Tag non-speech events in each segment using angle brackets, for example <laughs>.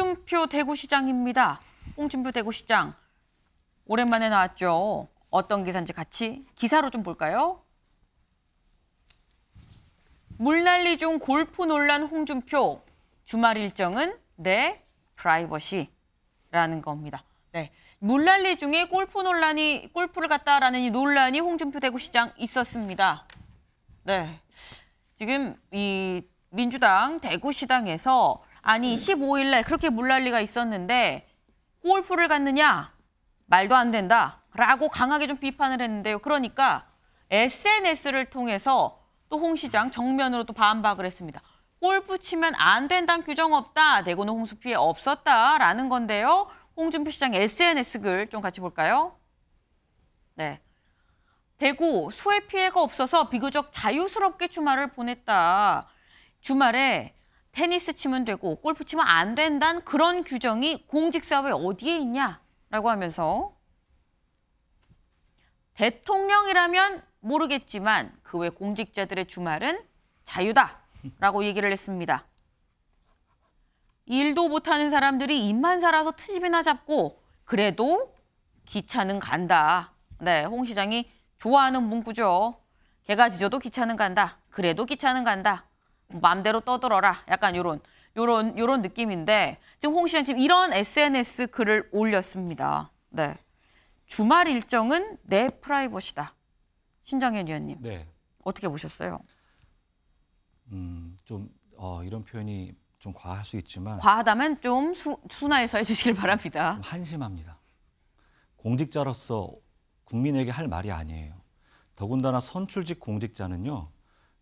홍준표 대구시장입니다. 홍준표 대구시장 오랜만에 나왔죠. 어떤 기사인지 같이 기사로 좀 볼까요? 물난리 중 골프 논란 홍준표 주말 일정은 내 프라이버시라는 겁니다. 네. 물난리 중에 골프 논란이 골프를 갔다라는 이 논란이 홍준표 대구시장 있었습니다. 네. 지금 이 민주당 대구시당에서 아니 15일 날 그렇게 물난리가 있었는데 골프를 갔느냐? 말도 안 된다. 라고 강하게 좀 비판을 했는데요. 그러니까 SNS를 통해서 또 홍 시장 정면으로 또 반박을 했습니다. 골프 치면 안 된다는 규정 없다. 대구는 홍수 피해 없었다라는 건데요. 홍준표 시장 SNS 글 좀 같이 볼까요? 네. 대구 수해 피해가 없어서 비교적 자유스럽게 주말을 보냈다. 주말에 테니스 치면 되고 골프 치면 안 된다는 그런 규정이 공직사회 어디에 있냐라고 하면서 대통령이라면 모르겠지만 그 외 공직자들의 주말은 자유다라고 얘기를 했습니다. 일도 못하는 사람들이 입만 살아서 트집이나 잡고 그래도 기차는 간다. 네, 홍 시장이 좋아하는 문구죠. 개가 지져도 기차는 간다. 그래도 기차는 간다. 마음대로 떠들어라. 약간 요런 요런 요런 느낌인데 지금 홍 씨는 지금 이런 SNS 글을 올렸습니다. 네. 주말 일정은 내 프라이버시다. 신정현 위원님. 네. 어떻게 보셨어요? 음, 좀 어, 이런 표현이 좀 과할 수 있지만 과하다면 좀 수, 순화해서 해주시길 바랍니다. 한심합니다. 공직자로서 국민에게 할 말이 아니에요. 더군다나 선출직 공직자는요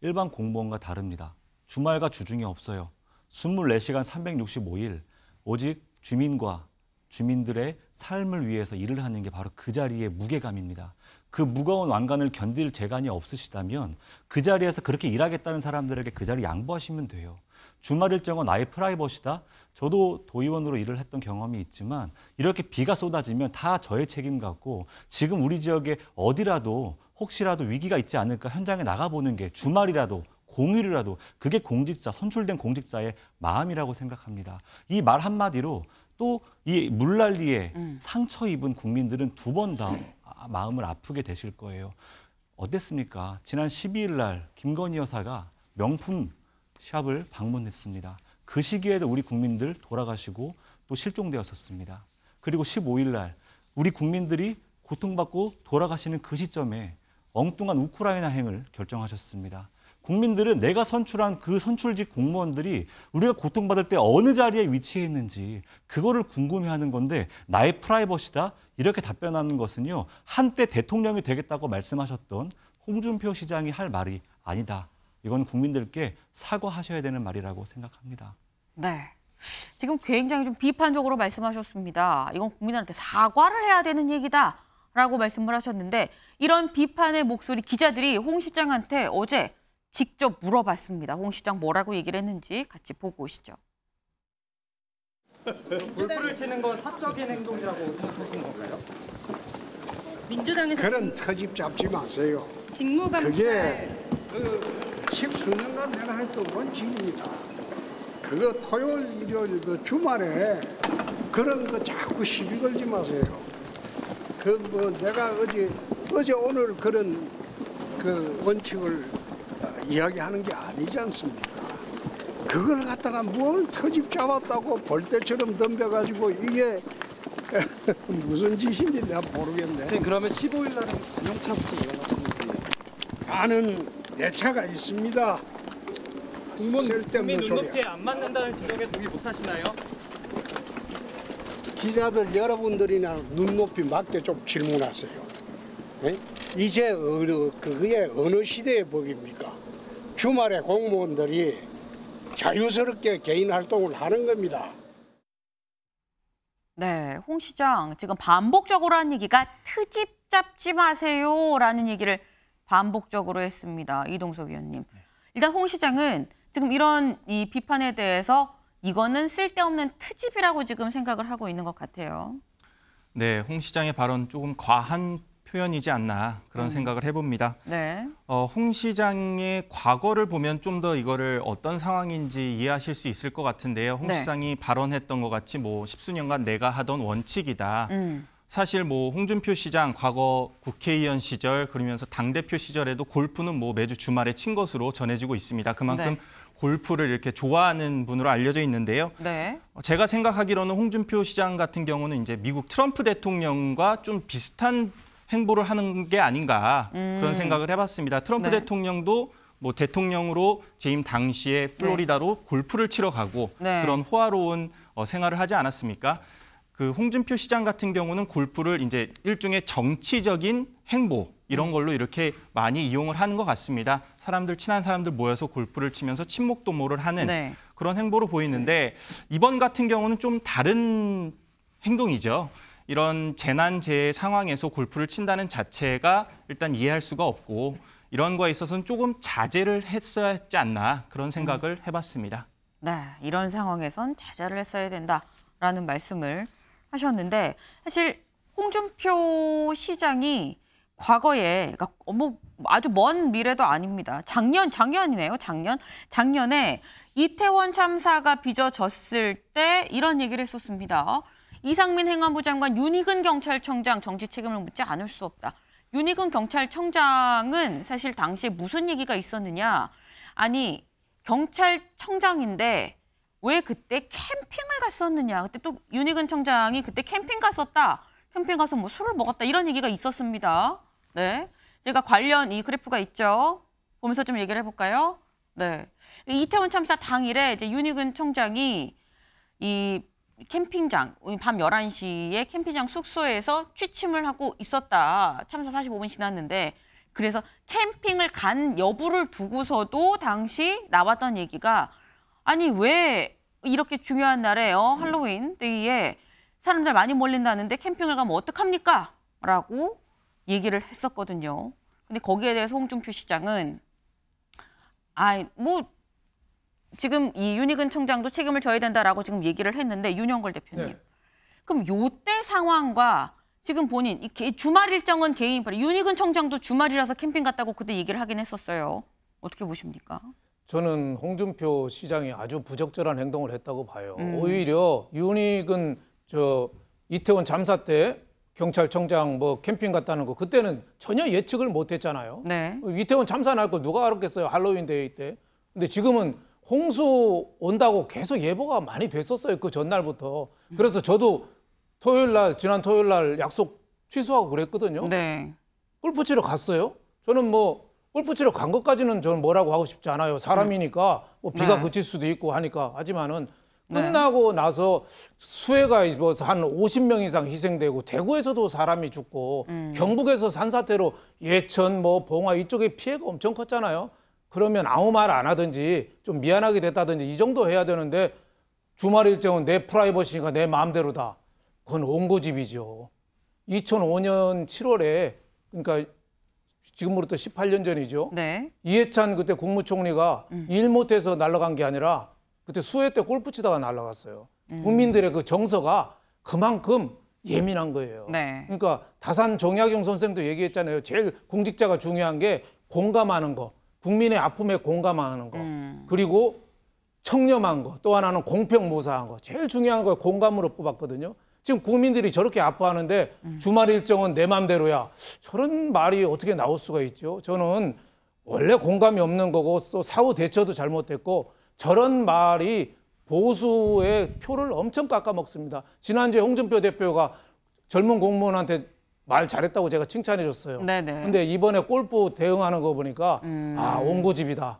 일반 공무원과 다릅니다. 주말과 주중이 없어요. 24시간 365일 오직 주민과 주민들의 삶을 위해서 일을 하는 게 바로 그 자리의 무게감입니다. 그 무거운 왕관을 견딜 재간이 없으시다면 그 자리에서 그렇게 일하겠다는 사람들에게 그 자리 양보하시면 돼요. 주말 일정은 나의 프라이버시다. 저도 도의원으로 일을 했던 경험이 있지만 이렇게 비가 쏟아지면 다 저의 책임 같고 지금 우리 지역에 어디라도 혹시라도 위기가 있지 않을까 현장에 나가보는 게 주말이라도 공휴일이라도 그게 공직자 선출된 공직자의 마음이라고 생각합니다. 이 말 한마디로 또 이 물난리에 음. 상처 입은 국민들은 두 번다 아, 마음을 아프게 되실 거예요. 어땠습니까? 지난 12일 날 김건희 여사가 명품 샵을 방문했습니다. 그 시기에도 우리 국민들 돌아가시고 또 실종되었었습니다. 그리고 15일 날 우리 국민들이 고통받고 돌아가시는 그 시점에 엉뚱한 우크라이나 행을 결정하셨습니다. 국민들은 내가 선출한 그 선출직 공무원들이 우리가 고통받을 때 어느 자리에 위치해 있는지 그거를 궁금해하는 건데 나의 프라이버시다 이렇게 답변하는 것은요 한때 대통령이 되겠다고 말씀하셨던 홍준표 시장이 할 말이 아니다. 이건 국민들께 사과하셔야 되는 말이라고 생각합니다. 네. 지금 굉장히 좀 비판적으로 말씀하셨습니다. 이건 국민한테 들 사과를 해야 되는 얘기다. 라고 말씀을 하셨는데 이런 비판의 목소리 기자들이 홍 시장한테 어제 직접 물어봤습니다. 홍 시장 뭐라고 얘기를 했는지 같이 보고 오시죠. 골프를 치는 건 사적인 행동이라고 생각하시는 건가요? 민주당에서 그런 터집 잡지 마세요. 직무 감찰. 그게 그 십수년간 내가 했던 원칙입니다. 그거 토요일, 일요일, 그 주말에 그런 거 자꾸 시비 걸지 마세요. 그 뭐 내가 어제 어제 오늘 그런 그 원칙을 이야기하는 게 아니지 않습니까? 그걸 갖다가 뭘 터집 잡았다고 벌떼처럼 덤벼가지고 이게 <laughs> 무슨 짓인지 내가 모르겠네. 선생님 그러면 15일 날은 관용차 없이 일어나셨는데 나는 내 차가 있습니다. 쓸데없는 국민 소리 눈높이에 안 맞는다는 지적에 동의 못하시나요? 기자들 여러분들이나 눈높이 맞게 좀 질문하세요. 예? 이제 어느, 그게 어느 시대의 법입니까? 주말에 공무원들이 자유스럽게 개인 활동을 하는 겁니다. 네, 홍 시장 지금 반복적으로 한 얘기가 트집 잡지 마세요라는 얘기를 반복적으로 했습니다. 이동석 의원님. 일단 홍 시장은 지금 이런 이 비판에 대해서 이거는 쓸데없는 트집이라고 지금 생각을 하고 있는 것 같아요. 네, 홍 시장의 발언 조금 과한 표현이지 않나 그런 음. 생각을 해봅니다. 네. 어, 홍 시장의 과거를 보면 좀 더 이거를 어떤 상황인지 이해하실 수 있을 것 같은데요. 홍 네. 시장이 발언했던 것 같이 뭐 십수년간 내가 하던 원칙이다. 음. 사실 뭐 홍준표 시장 과거 국회의원 시절 그러면서 당대표 시절에도 골프는 뭐 매주 주말에 친 것으로 전해지고 있습니다. 그만큼 네. 골프를 이렇게 좋아하는 분으로 알려져 있는데요. 네. 어, 제가 생각하기로는 홍준표 시장 같은 경우는 이제 미국 트럼프 대통령과 좀 비슷한 행보를 하는 게 아닌가 그런 음. 생각을 해봤습니다. 트럼프 네. 대통령도 뭐 대통령으로 재임 당시에 네. 플로리다로 네. 골프를 치러 가고 네. 그런 호화로운 어, 생활을 하지 않았습니까? 그 홍준표 시장 같은 경우는 골프를 이제 일종의 정치적인 행보 이런 음. 걸로 이렇게 많이 이용을 하는 것 같습니다. 사람들 친한 사람들 모여서 골프를 치면서 친목 도모를 하는 네. 그런 행보로 보이는데 네. 이번 같은 경우는 좀 다른 행동이죠. 이런 재난재해 상황에서 골프를 친다는 자체가 일단 이해할 수가 없고 이런 거에 있어서는 조금 자제를 했어야 했지 않나 그런 생각을 해봤습니다. 네, 이런 상황에선 자제를 했어야 된다라는 말씀을 하셨는데 사실 홍준표 시장이 과거에 그러니까 뭐 아주 먼 미래도 아닙니다. 작년 작년이네요. 작년 작년에 이태원 참사가 빚어졌을 때 이런 얘기를 했었습니다. 이상민 행안부 장관 윤희근 경찰청장 정치 책임을 묻지 않을 수 없다. 윤희근 경찰청장은 사실 당시에 무슨 얘기가 있었느냐. 아니 경찰청장인데 왜 그때 캠핑을 갔었느냐. 그때 또 윤희근 청장이 그때 캠핑 갔었다. 캠핑 가서 뭐 술을 먹었다. 이런 얘기가 있었습니다. 네. 제가 관련 이 그래프가 있죠. 보면서 좀 얘기를 해볼까요? 네. 이태원 참사 당일에 이제 윤희근 청장이 이 캠핑장, 밤 11시에 캠핑장 숙소에서 취침을 하고 있었다. 참사 45분 지났는데 그래서 캠핑을 간 여부를 두고서도 당시 나왔던 얘기가 아니 왜 이렇게 중요한 날에 요 어, 음. 할로윈 데이에 사람들 많이 몰린다는데 캠핑을 가면 어떡합니까? 라고 얘기를 했었거든요. 근데 거기에 대해서 홍준표 시장은 아뭐 지금 이 윤희근 총장도 책임을 져야 된다라고 지금 얘기를 했는데 윤영걸 대표님. 네. 그럼 요때 상황과 지금 본인 이 주말 일정은 개인 윤희근 총장도 주말이라서 캠핑 갔다고 그때 얘기를 하긴 했었어요. 어떻게 보십니까? 저는 홍준표 시장이 아주 부적절한 행동을 했다고 봐요. 음. 오히려 윤희근 저 이태원 잠사 때 경찰청장 뭐 캠핑 갔다는 거 그때는 전혀 예측을 못 했잖아요. 네. 이태원 잠사날 거 누가 알았겠어요. 할로윈 데이 때. 근데 지금은 홍수 온다고 계속 예보가 많이 됐었어요. 그 전날부터. 그래서 저도 토요일 날, 지난 토요일 날 약속 취소하고 그랬거든요. 네. 골프 치러 갔어요. 저는 뭐 골프 치러 간 것까지는 저는 뭐라고 하고 싶지 않아요. 사람이니까 뭐 비가 네. 그칠 수도 있고 하니까. 하지만은 네. 끝나고 네. 나서 수해가 한 50명 이상 희생되고 대구에서도 사람이 죽고 음. 경북에서 산사태로 예천 뭐 봉화 이쪽에 피해가 엄청 컸잖아요. 그러면 아무 말 안 하든지 좀 미안하게 됐다든지 이 정도 해야 되는데 주말 일정은 내 프라이버시니까 내 마음대로다. 그건 온고집이죠 2005년 7월에 그러니까 지금으로부터 18년 전이죠. 네. 이해찬 그때 국무총리가 음. 일 못해서 날아간 게 아니라 그때 수해 때 골프 치다가 날아갔어요. 음. 국민들의 그 정서가 그만큼 예민한 거예요. 네. 그러니까 다산 정약용 선생도 얘기했잖아요. 제일 공직자가 중요한 게 공감하는 거. 국민의 아픔에 공감하는 거 음. 그리고 청렴한 거또 하나는 공평모사한 거 제일 중요한 거 공감으로 뽑았거든요. 지금 국민들이 저렇게 아파하는데 음. 주말 일정은 내 맘대로야. 저런 말이 어떻게 나올 수가 있죠? 저는 원래 공감이 없는 거고 또 사후 대처도 잘못됐고 저런 말이 보수의 표를 엄청 깎아먹습니다. 지난주에 홍준표 대표가 젊은 공무원한테 말 잘했다고 제가 칭찬해 줬어요. 네네. 근데 이번에 골프 대응하는 거 보니까 음. 아원고집이다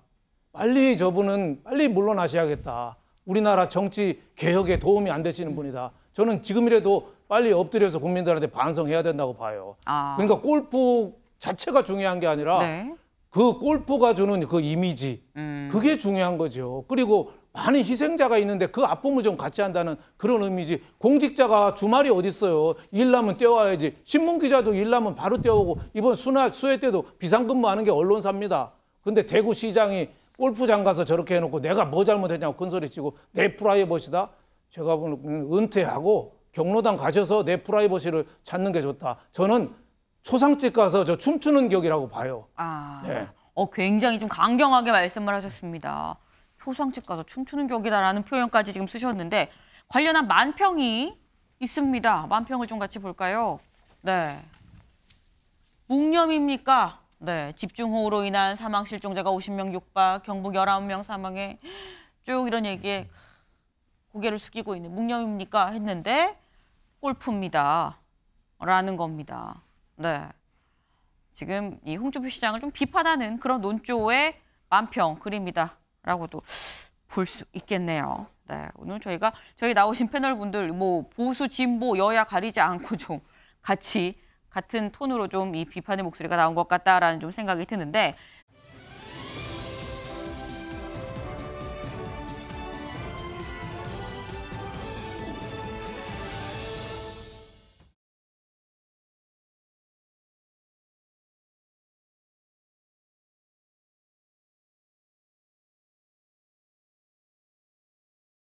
빨리 저분은 빨리 물러나셔야겠다. 우리나라 정치 개혁에 도움이 안 되시는 분이다. 저는 지금이라도 빨리 엎드려서 국민들한테 반성해야 된다고 봐요. 아. 그러니까 골프 자체가 중요한 게 아니라 네. 그 골프가 주는 그 이미지 음. 그게 중요한 거죠. 그리고 많은 희생자가 있는데 그 아픔을 좀 같이 한다는 그런 의미지. 공직자가 주말이 어딨어요 일나면 떼어와야지 신문기자도 일나면 바로 떼어오고 이번 수나 수해 때도 비상근무하는 게 언론사입니다. 근데 대구시장이 골프장 가서 저렇게 해놓고 내가 뭐 잘못했냐고 큰소리치고 내 프라이버시다. 제가 보는 은퇴하고 경로당 가셔서 내 프라이버시를 찾는 게 좋다. 저는 초상집 가서 저 춤추는 격이라고 봐요. 아, 네. 어, 굉장히 좀 강경하게 말씀을 하셨습니다. 포상집 가서 춤추는 격이다라는 표현까지 지금 쓰셨는데 관련한 만평이 있습니다. 만평을 좀 같이 볼까요? 네. 묵념입니까? 네. 집중호우로 인한 사망 실종자가 50명 육박, 경북 11명 사망에 쭉 이런 얘기에 고개를 숙이고 있는 묵념입니까? 했는데 골프입니다. 라는 겁니다. 네. 지금 이 홍준표 시장을 좀 비판하는 그런 논조의 만평 글입니다. 라고도 볼 수 있겠네요. 네, 오늘 저희가 저희 나오신 패널 분들 뭐 보수 진보 여야 가리지 않고 좀 같이 같은 톤으로 좀 이 비판의 목소리가 나온 것 같다라는 좀 생각이 드는데